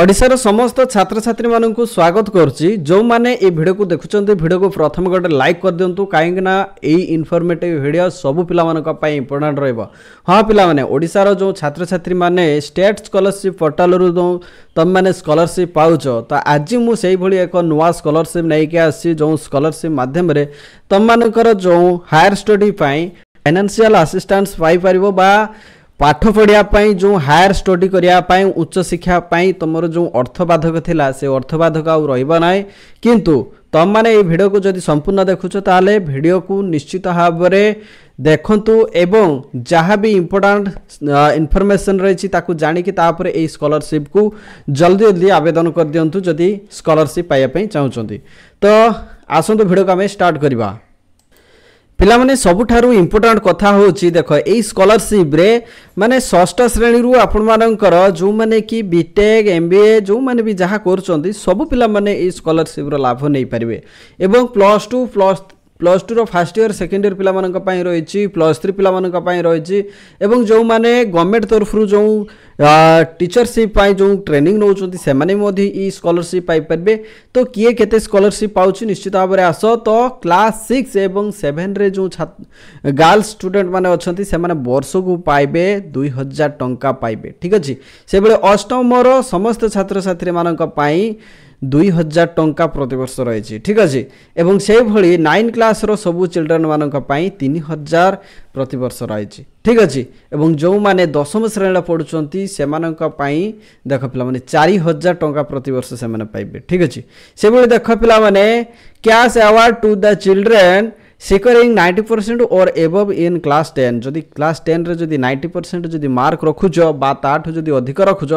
ଓଡ଼ିଶାର ସମସ୍ତ ଛାତ୍ରଛାତ୍ରୀମାନଙ୍କୁ ସ୍ୱାଗତ କରୁଛି ଯେଉଁମାନେ ଏଇ ଭିଡ଼ିଓକୁ ଦେଖୁଛନ୍ତି ଭିଡ଼ିଓକୁ ପ୍ରଥମେ ଗୋଟେ ଲାଇକ୍ କରିଦିଅନ୍ତୁ କାହିଁକିନା ଏଇ ଇନଫର୍ମେଟିଭ୍ ଭିଡ଼ିଓ ସବୁ ପିଲାମାନଙ୍କ ପାଇଁ ଇମ୍ପୋର୍ଟାଣ୍ଟ ରହିବ ହଁ ପିଲାମାନେ ଓଡ଼ିଶାର ଯେଉଁ ଛାତ୍ରଛାତ୍ରୀମାନେ ଷ୍ଟେଟ୍ ସ୍କଲରସିପ୍ ପୋର୍ଟାଲରୁ ଯେଉଁ ତୁମେମାନେ ସ୍କଲରସିପ୍ ପାଉଛ ତ ଆଜି ମୁଁ ସେଇଭଳି ଏକ ନୂଆ ସ୍କଲରସିପ୍ ନେଇକି ଆସିଛି ଯେଉଁ ସ୍କଲରସିପ୍ ମାଧ୍ୟମରେ ତୁମମାନଙ୍କର ଯେଉଁ ହାୟାର ଷ୍ଟଡି ପାଇଁ ଫାଇନାନ୍ସିଆଲ ଆସିଷ୍ଟାନ୍ସ ପାଇପାରିବ ବା पाठ पढ़ापाई जो हायर स्टडी करने उच्च शिक्षापी तुम जो अर्थबाधक से अर्थबाधक आ रहा किंतु तुम मैंने भिड को जदि संपूर्ण देखु ताल भिडियो को निश्चित भाव देखु एवं जहाँ भी इम्पोर्टाट इनफर्मेसन रही जाणी तापर यही स्कलरसीप कु जल्दी जल्दी आवेदन कर दिंतु जदि स्कलरसीप चाहते तो आसतु भिड को आम स्टार्ट करवा ପିଲାମାନେ ସବୁଠାରୁ ଇମ୍ପୋର୍ଟାଣ୍ଟ କଥା ହେଉଛି ଦେଖ ଏଇ ସ୍କଲାରସିପ୍ରେ ମାନେ ଷଷ୍ଠ ଶ୍ରେଣୀରୁ ଆପଣମାନଙ୍କର ଯେଉଁମାନେ କି ବିଟେକ୍ ଏମ୍ ବି ଏ ଯେଉଁମାନେ ବି ଯାହା କରୁଛନ୍ତି ସବୁ ପିଲାମାନେ ଏଇ ସ୍କଲାରସିପ୍ର ଲାଭ ନେଇପାରିବେ ଏବଂ ପ୍ଲସ୍ ଟୁ ପ୍ଲସ୍ ପ୍ଲସ୍ ଟୁର ଫାର୍ଷ୍ଟ ଇୟର୍ ସେକେଣ୍ଡ ଇୟର୍ ପିଲାମାନଙ୍କ ପାଇଁ ରହିଛି ପ୍ଲସ୍ ଥ୍ରୀ ପିଲାମାନଙ୍କ ପାଇଁ ରହିଛି ଏବଂ ଯେଉଁମାନେ ଗଭର୍ଣ୍ଣମେଣ୍ଟ ତରଫରୁ ଯେଉଁ ଟିଚରସିପ୍ ପାଇଁ ଯେଉଁ ଟ୍ରେନିଂ ନେଉଛନ୍ତି ସେମାନେ ମଧ୍ୟ ଇ ସ୍କଲରସିପ୍ ପାଇପାରିବେ ତ କିଏ କେତେ ସ୍କଲରସିପ୍ ପାଉଛି ନିଶ୍ଚିତ ଭାବରେ ଆସ ତ କ୍ଲାସ୍ ସିକ୍ସ ଏବଂ ସେଭେନ୍ରେ ଯେଉଁ ଗାର୍ଲ ଷ୍ଟୁଡେଣ୍ଟମାନେ ଅଛନ୍ତି ସେମାନେ ବର୍ଷକୁ ପାଇବେ ଦୁଇ ହଜାର ଟଙ୍କା ପାଇବେ ଠିକ୍ ଅଛି ସେଭଳି ଅଷ୍ଟମର ସମସ୍ତ ଛାତ୍ରଛାତ୍ରୀମାନଙ୍କ ପାଇଁ ଦୁଇ ହଜାର ଟଙ୍କା ପ୍ରତିବର୍ଷ ରହିଛି ଠିକ୍ ଅଛି ଏବଂ ସେହିଭଳି ନାଇନ୍ କ୍ଲାସ୍ର ସବୁ ଚିଲଡ୍ରେନ୍ମାନଙ୍କ ପାଇଁ ତିନି ହଜାର ପ୍ରତିବର୍ଷ ରହିଛି ଠିକ୍ ଅଛି ଏବଂ ଯେଉଁମାନେ ଦଶମ ଶ୍ରେଣୀରେ ପଢ଼ୁଛନ୍ତି ସେମାନଙ୍କ ପାଇଁ ଦେଖ ପିଲାମାନେ ଚାରି ହଜାର ଟଙ୍କା ପ୍ରତିବର୍ଷ ସେମାନେ ପାଇବେ ଠିକ୍ ଅଛି ସେଭଳି ଦେଖ ପିଲାମାନେ cash award to the children ninety percent और एबव इन क्लास टेन जदि क्लास टेन रे जदि परसेंट जदि मार्क रखुज बा अधिक रखुज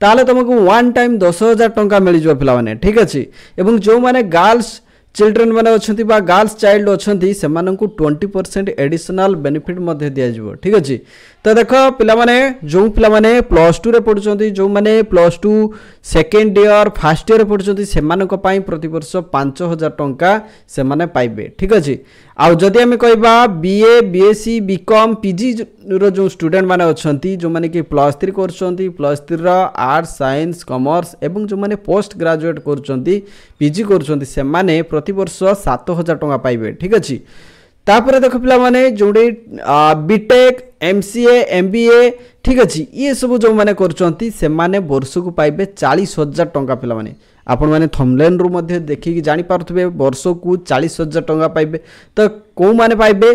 ताले तुमको वन टाइम हजार टंका मिल जइबो पिला ठीक अच्छे एवं जो मैंने गर्ल्स चिल्ड्रेन मैंने अच्छा बा गर्ल्स चाइल्ड अच्छा से ट्वेंटी परसेंट एडिशनाल बेनिफिट दिज्व ठीक अच्छे तो देख पाने जो पाने प्लस टू रे पढ़ुं जो मैंने plus two second year first year पढ़ुं प्रत वर्ष पांच हजार टाँचा से ठीक अच्छे आदि आम कह बीए बीएससी बीकम पीजी जो स्टूडेंट मैंने अच्छा जो मैंने कि प्लस थ्री कर plus three arts science commerce और जो मैंने पोस्ट ग्राजुएट कर पीजी कर प्रतिवर्ष सात हजार टाँग पाइबे ठीक अच्छे तापर देख पाने जो BTech M C M B A ठीक अच्छे ये सब जो मैंने कर पाइबे चालीस हजार टाँग पे ଆପଣମାନେ ଥମ୍ଲେନ୍ରୁ ମଧ୍ୟ ଦେଖିକି ଜାଣିପାରୁଥିବେ ବର୍ଷକୁ ଚାଳିଶ ହଜାର ଟଙ୍କା ପାଇବେ ତ କେଉଁମାନେ ପାଇବେ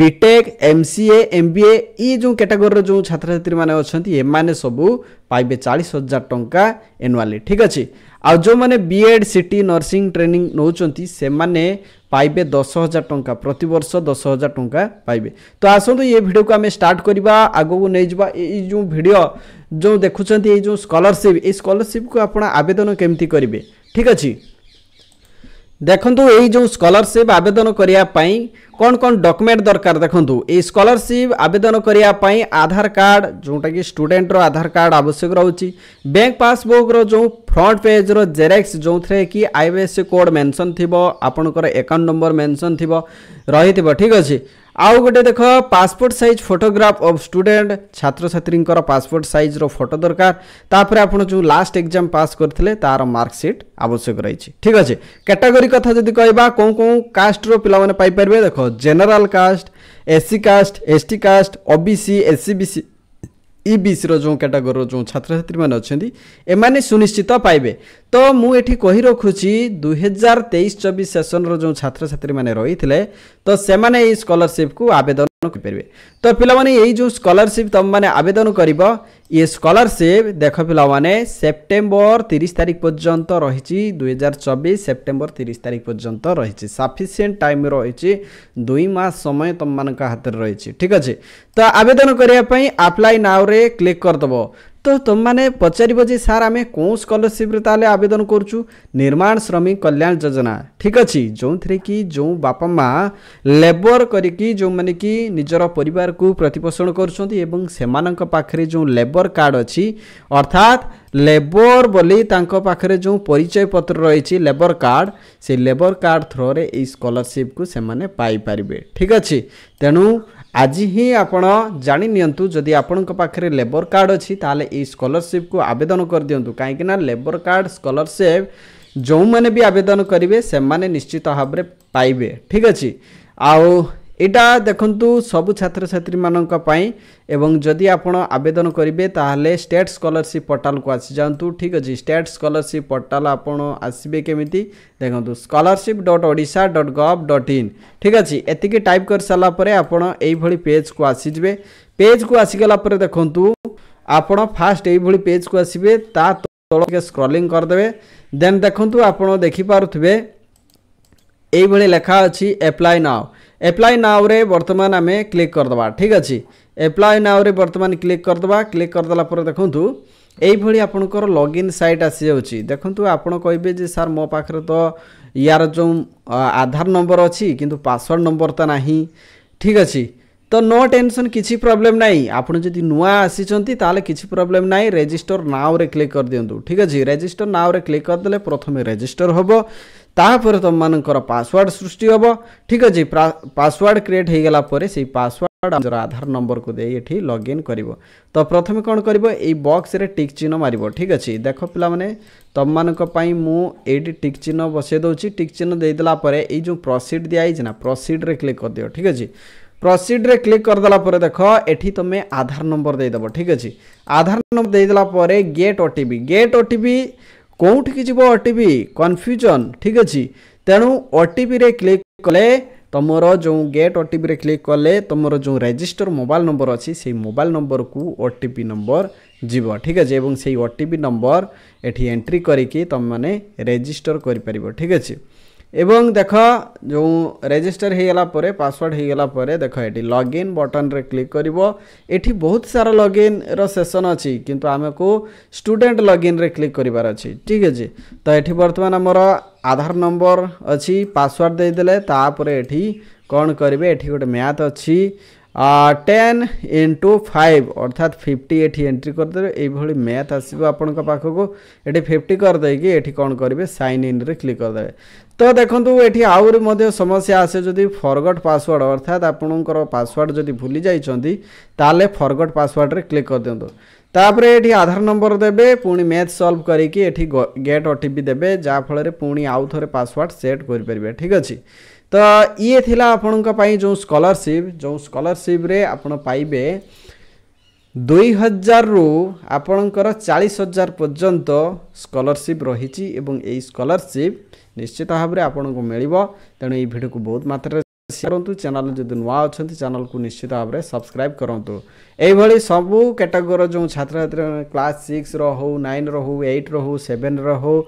BTech M C A M B A ଏଇ ଯେଉଁ କ୍ୟାଟାଗୋରୀର ଯେଉଁ ଛାତ୍ରଛାତ୍ରୀମାନେ ଅଛନ୍ତି ଏମାନେ ସବୁ ପାଇବେ ଚାଳିଶ ହଜାର ଟଙ୍କା ଏନୁଆଲି ଠିକ୍ ଅଛି ଆଉ ଯେଉଁମାନେ B Ed C T nursing training ନେଉଛନ୍ତି ସେମାନେ ପାଇବେ ଦଶ ହଜାର ଟଙ୍କା ପ୍ରତିବର୍ଷ ଦଶ ହଜାର ଟଙ୍କା ପାଇବେ ତ ଆସନ୍ତୁ ଏ ଭିଡ଼ିଓକୁ ଆମେ ଷ୍ଟାର୍ଟ କରିବା ଆଗକୁ ନେଇଯିବା ଏଇ ଯେଉଁ ଭିଡ଼ିଓ ଯେଉଁ ଦେଖୁଛନ୍ତି ଏଇ ଯେଉଁ ସ୍କଲରସିପ୍ ଏଇ ସ୍କଲରସିପ୍କୁ ଆପଣ ଆବେଦନ କେମିତି କରିବେ ଠିକ୍ ଅଛି ଦେଖନ୍ତୁ ଏଇ ଯେଉଁ ସ୍କଲରସିପ୍ ଆବେଦନ କରିବା ପାଇଁ କ'ଣ କ'ଣ ଡକୁମେଣ୍ଟ ଦରକାର ଦେଖନ୍ତୁ ଏଇ ସ୍କଲରସିପ୍ ଆବେଦନ କରିବା ପାଇଁ ଆଧାର କାର୍ଡ଼ ଯେଉଁଟାକି ଷ୍ଟୁଡେଣ୍ଟର ଆଧାର କାର୍ଡ଼ ଆବଶ୍ୟକ ରହୁଛି ବ୍ୟାଙ୍କ ପାସବୁକ୍ର ଯେଉଁ ଫ୍ରଣ୍ଟ ପେଜ୍ର ଜେରେକ୍ସ ଯେଉଁଥିରେ କି ଆଇଏଏସ୍ କୋଡ଼୍ ମେନ୍ସନ୍ ଥିବ ଆପଣଙ୍କର ଏକାଉଣ୍ଟ ନମ୍ବର ମେନ୍ସନ୍ ଥିବ ରହିଥିବ ଠିକ୍ ଅଛି আউ গোটে দেখ passport size photograph of student ছাত্রছাত্রীঙ্কর পাসপোর্ট সাইজর ফটো দরকার তাপরে আপনার যে লাস্ট এক্সাম পাস করলে তার মার্কসিট আবশ্যক রয়েছে ঠিক আছে ক্যাটাগোরি কথা যদি কহবা কেউ কেউ কাস্টর পিলামানে পাইপারে দেখ general caste SC caste ST caste OBC SEBC ଇବିସିର ଯେଉଁ କାଟାଗୋରୀର ଯେଉଁ ଛାତ୍ରଛାତ୍ରୀମାନେ ଅଛନ୍ତି ଏମାନେ ସୁନିଶ୍ଚିତ ପାଇବେ ତ ମୁଁ ଏଠି କହି ରଖୁଛି ଦୁଇହଜାର ତେଇଶ ଚବିଶ ସେସନର ଯେଉଁ ଛାତ୍ରଛାତ୍ରୀମାନେ ରହିଥିଲେ ତ ସେମାନେ ଏଇ ସ୍କଲାରସିପ୍କୁ ଆବେଦନ କରିପାରିବେ ତ ପିଲାମାନେ ଏଇ ଯେଉଁ ସ୍କଲାରସିପ୍ ତୁମମାନେ ଆବେଦନ କରିବ ଇଏ ସ୍କଲାରସିପ୍ ଦେଖ ପିଲାମାନେ ସେପ୍ଟେମ୍ବର ତିରିଶ ତାରିଖ ପର୍ଯ୍ୟନ୍ତ ରହିଛି ଦୁଇହଜାର ଚବିଶ ସେପ୍ଟେମ୍ବର ତିରିଶ ତାରିଖ ପର୍ଯ୍ୟନ୍ତ ରହିଛି ସଫିସିଏଣ୍ଟ ଟାଇମ୍ ରହିଛି ଦୁଇ ମାସ ସମୟ ତୁମମାନଙ୍କ ହାତରେ ରହିଛି ଠିକ୍ ଅଛି ତ ଆବେଦନ କରିବା ପାଇଁ ଆପ୍ଲାଏ ନାଓରେ କ୍ଲିକ୍ କରିଦେବ तो तुमने पचार जे सार आम कौन स्कलरसीप आवेदन करुचु निर्माण श्रमिक कल्याण योजना ठीक अच्छे जो थे कि जो बापा माँ लेबर करके मैंने कि निजर पर प्रतिपोषण कर जो लेबर कार्ड अच्छी अर्थात लेबर बोली पाखे जो परिचय पत्र रही लेबर कार्ड से लेबर कार्ड थ्रो रे स्कलरसीप को से ठीक अच्छे तेणु ଆଜି ହିଁ ଆପଣ ଜାଣିନିଅନ୍ତୁ ଯଦି ଆପଣଙ୍କ ପାଖରେ ଲେବର କାର୍ଡ଼ ଅଛି ତାହେଲେ ଏଇ ସ୍କଲରସିପ୍କୁ ଆବେଦନ କରିଦିଅନ୍ତୁ କାହିଁକିନା ଲେବର କାର୍ଡ଼ ସ୍କଲରସିପ୍ ଯେଉଁମାନେ ବି ଆବେଦନ କରିବେ ସେମାନେ ନିଶ୍ଚିତ ଭାବରେ ପାଇବେ ଠିକ୍ ଅଛି ଆଉ এটা দেখন্তু সবু ছাত্রছাত্রীମାନଙ୍କ ପାଇଁ ଏବଂ ଯଦି ଆପଣ ଆବେଦନ କରିବେ ତାହେଲେ ଷ୍ଟେଟ୍ ସ୍କଲାରସିପ୍ ପୋର୍ଟାଲକୁ ଆସିଯାଆନ୍ତୁ ଠିକ୍ ଅଛି ଷ୍ଟେଟ୍ ସ୍କଲାରସିପ୍ ପୋର୍ଟାଲ ଆପଣ ଆସିବେ କେମିତି ଦେଖନ୍ତୁ scholarship dot Odisha dot gov dot in ଠିକ୍ ଅଛି ଏତିକି ଟାଇପ୍ କରିସାରିଲା ପରେ ଆପଣ ଏଇଭଳି ପେଜ୍କୁ ଆସିଯିବେ ପେଜ୍କୁ ଆସିଗଲା ପରେ ଦେଖନ୍ତୁ ଆପଣ ଫାଷ୍ଟ ଏଇଭଳି ପେଜ୍କୁ ଆସିବେ ତା ତଳ ଟିକେ ସ୍କ୍ରଲିଂ କରିଦେବେ ଦେନ୍ ଦେଖନ୍ତୁ ଆପଣ ଦେଖିପାରୁଥିବେ এইভাবে লেখা অছি এপ্লাই নাও এপ্লাই নাওরে বর্তমান আমি ক্লিক করদেবা ঠিক আছে এপ্লাই নাওরে বর্তমান ক্লিক করদেবা ক্লিক করদেলা পরে দেখন্তু এইভাবে আপনার লগ ইন সাইট আসি যাচ্ছি দেখুন আপনার কহবে যে স্যার মো পাখে তো ইয়ার যে আধার নম্বর অছি কিন্তু পাসওয়ার্ড নম্বর তো না ঠিক আছে তো নো টেনশন কিছু প্রোবলেম নাই আপনার যদি নূয়া আসিছেন তাহলে কিছু প্রোবলেম নাই রেজিষ্টর নাওরে ক্লিক করে দিও ঠিক আছে রেজিষ্টর নাওরে ক্লিক করেদেলে প্রথমে রেজিষ্টর হব ତାପରେ ତୁମମାନଙ୍କର ପାସୱାର୍ଡ଼ ସୃଷ୍ଟି ହେବ ଠିକ୍ ଅଛି ପାସୱାର୍ଡ଼ କ୍ରିଏଟ୍ ହେଇଗଲା ପରେ ସେଇ ପାସୱାର୍ଡ଼ ନିଜର ଆଧାର ନମ୍ବରକୁ ଦେଇ ଏଠି ଲଗ୍ଇନ୍ କରିବ ତ ପ୍ରଥମେ କ'ଣ କରିବ ଏଇ ବକ୍ସରେ ଟିକ୍ ଚିହ୍ନ ମାରିବ ଠିକ୍ ଅଛି ଦେଖ ପିଲାମାନେ ତୁମମାନଙ୍କ ପାଇଁ ମୁଁ ଏଇଠି ଟିକ୍ ଚିହ୍ନ ବସାଇ ଦେଉଛି ଟିକ୍ ଚିହ୍ନ ଦେଇଦେଲା ପରେ ଏଇ ଯେଉଁ ପ୍ରସିଡ଼ ଦିଆହେଇଛି ନା ପ୍ରସିଡ଼ରେ କ୍ଲିକ୍ କରିଦିଅ ଠିକ୍ ଅଛି ପ୍ରସିଡ଼ରେ କ୍ଲିକ୍ କରିଦେଲା ପରେ ଦେଖ ଏଠି ତୁମେ ଆଧାର ନମ୍ବର ଦେଇଦେବ ଠିକ୍ ଅଛି ଆଧାର ନମ୍ବର ଦେଇଦେଲା ପରେ get O T P get O T P কোউঠিকি যাব ওটিপি কনফ্যুজন ঠিক আছে তেণু ওটিপিরে ক্লিক কলে ତୁମର ଯେଉଁ ଗେଟ୍ ଓଟିପିରେ କ୍ଲିକ୍ କଲେ ତୁମର ଯେଉଁ ରେଜିଷ୍ଟର ମୋବାଇଲ ନମ୍ବର ଅଛି ସେଇ ମୋବାଇଲ ନମ୍ବରକୁ ଓ ଟି ପି ନମ୍ବର ଯିବ ଠିକ୍ ଅଛି ଏବଂ ସେଇ ଓ ଟି ପି ନମ୍ବର ଏଠି ଏଣ୍ଟ୍ରି କରିକି ତୁମେମାନେ ରେଜିଷ୍ଟର କରିପାରିବ ଠିକ୍ ଅଛି এবং দেখ যে রেজিষ্টার হয়ে হয়েগলা পরে পাসওয়ার্ড হয়ে হয়েগলা পরে দেখ এটি লগ ইন বটনরে ক্লিক করব এটি বহুত সারা লগ ইন্র সেসন অছি কিন্তু আমি স্টুডেন্ট লগ ইন্রে ক্লিক করবার অছি ঠিক আছে তো এটি বর্তমান আমার আধার নম্বর অছি পাসওয়ার্ড দিয়ে দেলে তাপরে এটি কণ করবে এটি গোটে ম্যাথ অছি টেন ইন্টু ফাইভ অর্থাৎ ফিফটি এটি এন্ট্রি করেদেবে এইভাবে ম্যাথ আসবে আপনার পাখক এটি ফিফটি করেদি এটি কম করবে সাইন ইন্রে ক্লিক করেদেবে তো দেখুন এটি আহরি মধ্যে সমস্যা আসে যদি ফরগট পাসওয়ার্ড অর্থাৎ আপনার পাসওয়ার্ড যদি ভুলে যাই তাহলে ফরগট পাসওয়ার্ডরে ক্লিক করেদিও তাপরে এটি আধার নম্বর দেবে পুঁ ম্যাথ সলভ করিকি এটি গেট ওটিপি দেবে যাফলের পুঁ আউ থরে পাসওয়ার্ড সেট করে ঠিক আছে ତ ଇଏ ଥିଲା ଆପଣଙ୍କ ପାଇଁ ଯେଉଁ ସ୍କଲାରସିପ୍ ଯେଉଁ ସ୍କଲାରସିପ୍ରେ ଆପଣ ପାଇବେ ଦୁଇ ହଜାରରୁ ଆପଣଙ୍କର ଚାଳିଶ ହଜାର ପର୍ଯ୍ୟନ୍ତ ସ୍କଲାରସିପ୍ ରହିଛି ଏବଂ ଏହି ସ୍କଲାରସିପ୍ ନିଶ୍ଚିତ ଭାବରେ ଆପଣଙ୍କୁ ମିଳିବ ତେଣୁ ଏହି ଭିଡ଼ିଓକୁ ବହୁତ ମାତ୍ରାରେ କରନ୍ତୁ ଚ୍ୟାନେଲ୍ ଯଦି ନୂଆ ଅଛନ୍ତି ଚ୍ୟାନେଲ୍କୁ ନିଶ୍ଚିତ ଭାବରେ ସବସ୍କ୍ରାଇବ୍ କରନ୍ତୁ ଏହିଭଳି ସବୁ କ୍ୟାଟାଗୋରିର ଯେଉଁ ଛାତ୍ରଛାତ୍ରୀ କ୍ଲାସ୍ ସିକ୍ସର ହେଉ ନାଇନ୍ର ହେଉ ଏଇଟ୍ର ହେଉ ସେଭେନ୍ର ହେଉ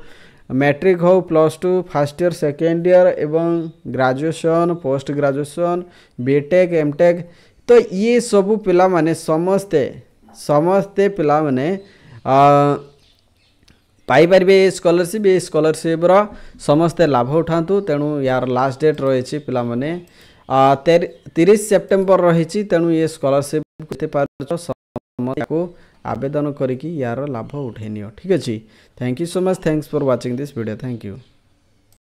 ମ୍ୟାଟ୍ରିକ୍ ହେଉ plus two first year second year ଏବଂ graduation post graduation BTech MTech ତ ଇଏ ସବୁ ପିଲାମାନେ ସମସ୍ତେ ସମସ୍ତେ ପିଲାମାନେ ପାଇପାରିବେ ଏ ସ୍କଲାରସିପ୍ ଏ ସ୍କଲାରସିପ୍ର ସମସ୍ତେ ଲାଭ ଉଠାନ୍ତୁ ତେଣୁ ୟାର ଲାଷ୍ଟ ଡେଟ୍ ରହିଛି ପିଲାମାନେ ତିରିଶ ସେପ୍ଟେମ୍ବର ରହିଛି ତେଣୁ ଏ ସ୍କଲାରସିପ୍ କେତେ ପାରୁଛ ସମସ୍ତେ ଆବେଦନ କରିକି ୟାର ଲାଭ ଉଠାଇ ନିଅ ଠିକ୍ ଅଛି thank you so much thanks for watching this video thank you